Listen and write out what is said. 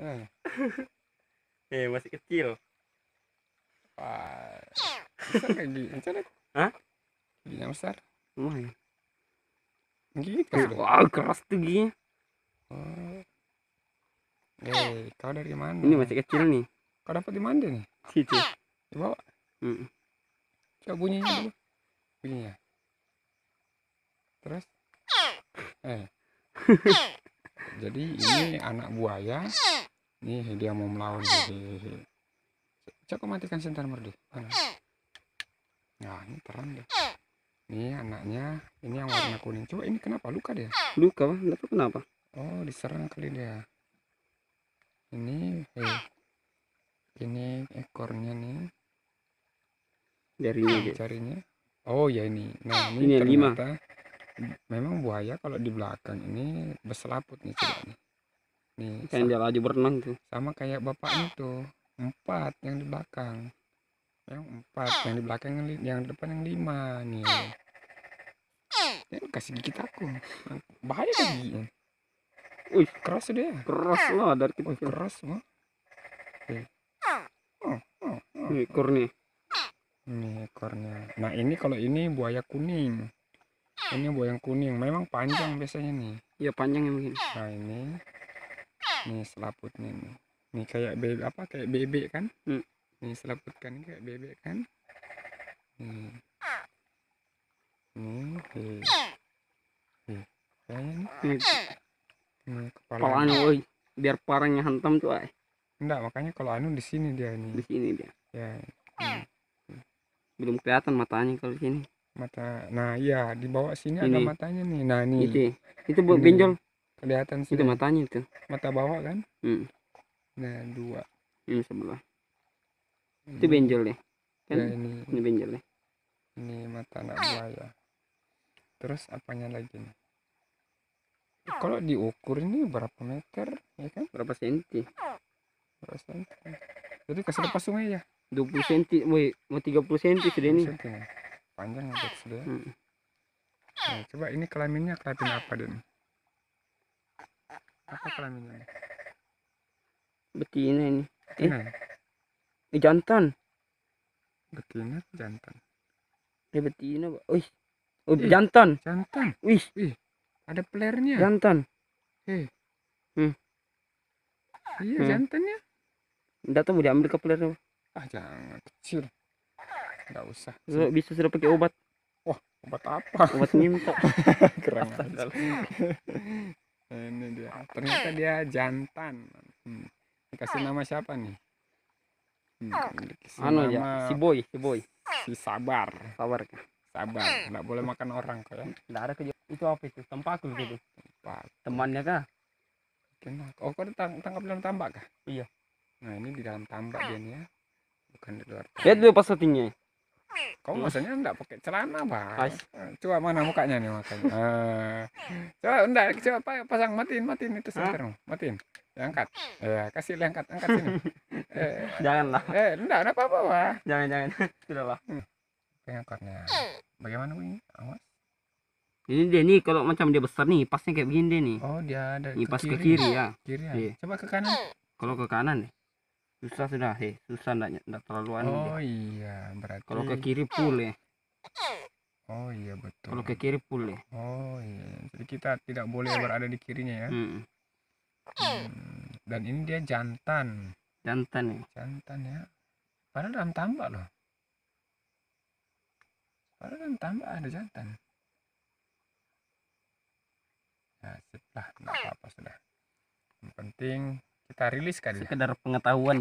Hmm. eh masih kecil. Wah. Bisa nggak Hah? Giginya besar. Ya? keras gitu eh, dong. Wah keras tuh giginya. Oh. Eh, kau dari mana? Ini masih kecil nih. Kau dapat di mana nih? Situ. Di bawah. Mm. Coba bunyinya dulu. Bunyinya. Terus? Eh. Jadi ini anak buaya nih dia mau melawan jadi gitu. coba matikan sentar merdu nah ini terang deh ini anaknya ini yang warna kuning coba ini kenapa luka dia luka luka kenapa oh diserang kali dia ini hey. Eh, ini ekornya nih dari ini carinya oh ya ini nah ini, ini ternyata lima. memang buaya kalau di belakang ini berselaput nih coba nih nih iya, kayak dia lagi berenang tuh sama kayak bapaknya tuh empat yang di belakang yang empat yang di belakang yang, yang depan yang lima nih ya, kasih gigit aku bahaya kan gigi Wih, keras dia. Keras lah dari kita. Wih, keras loh Oke. Oh, oh, oh. ekor nih. Ini ekornya. Nah, ini kalau ini buaya kuning. Ini buaya kuning. Memang panjang biasanya nih. Iya, panjang ya mungkin Nah, ini ini selaput nih nih kayak bebek apa kayak bebek kan hmm. selaput kan kayak bebek kan ini ini hei. ini nih, nih hmm. kepala anu biar parangnya hantam tuh ay enggak makanya kalau anu di sini dia nih di sini dia ya hmm. belum kelihatan matanya kalau di sini mata nah iya di bawah sini, sini. ada matanya nih nah ini. itu ya. itu buat benjol kelihatan sih itu matanya itu mata bawah kan hmm. nah dua ini sebelah ini. itu benjol deh kan ya, ini ini benjol deh ini mata anak buaya terus apanya lagi nih kalau diukur ini berapa meter ya kan berapa senti berapa senti jadi kasih lepas sungai ya 20 senti woi mau 30 senti sudah ini panjang ya, sudah hmm. nah, coba ini kelaminnya kelamin apa dan apa kelaminnya betina ini betina eh, ini jantan betina jantan ini betina wih oh, eh, jantan jantan wih wih ada pelernya jantan eh hmm. iya hmm. jantannya enggak tahu mau diambil ke pelernya ah jangan kecil enggak usah so, bisa sudah pakai obat wah obat apa obat nyimtok keren ya ternyata eh. dia jantan hmm. kasih eh. nama siapa nih hmm, eh. anu ya si boy si boy si sabar sabar kan? sabar nggak boleh makan orang kok ya nggak ada kejadian itu apa itu tempat gitu tempat, temannya kah Kenapa? oh kau tang tangkap dalam tambak kah iya nah ini di dalam tambak dia nih ya bukan di luar lihat dulu pas settingnya Kau maksudnya enggak pakai celana, Bang. Eh, coba mana mukanya nih makanya. Uh, coba enggak coba apa? pasang matiin matiin itu senter, huh? matiin. Ya, angkat. Ya, kasih lengkat, angkat sini. eh, Janganlah. Eh, enggak, enggak apa-apa, Bang. Jangan, jangan. Sudahlah. Hmm. Pengangkatnya. Hmm. Bagaimana, ini? Awas. Ini dia nih kalau macam dia besar nih, pasnya kayak begini deh nih. Oh, dia ada. Ini pas kiri. ke kiri ya? ya. Kiri ya. Iya. Coba ke kanan. Hmm. Kalau ke kanan nih susah sudah heh susah enggak, enggak terlalu aneh oh dia. iya berarti kalau ke kiri pule eh. ya oh iya betul kalau ke kiri pule eh. ya oh iya jadi kita tidak boleh berada di kirinya ya hmm. Hmm. dan ini dia jantan jantan ya jantan ya padahal dalam tambak loh padahal dalam tambak ada jantan nah ya, setelah nggak apa-apa sudah yang penting kita rilis kali sekedar pengetahuan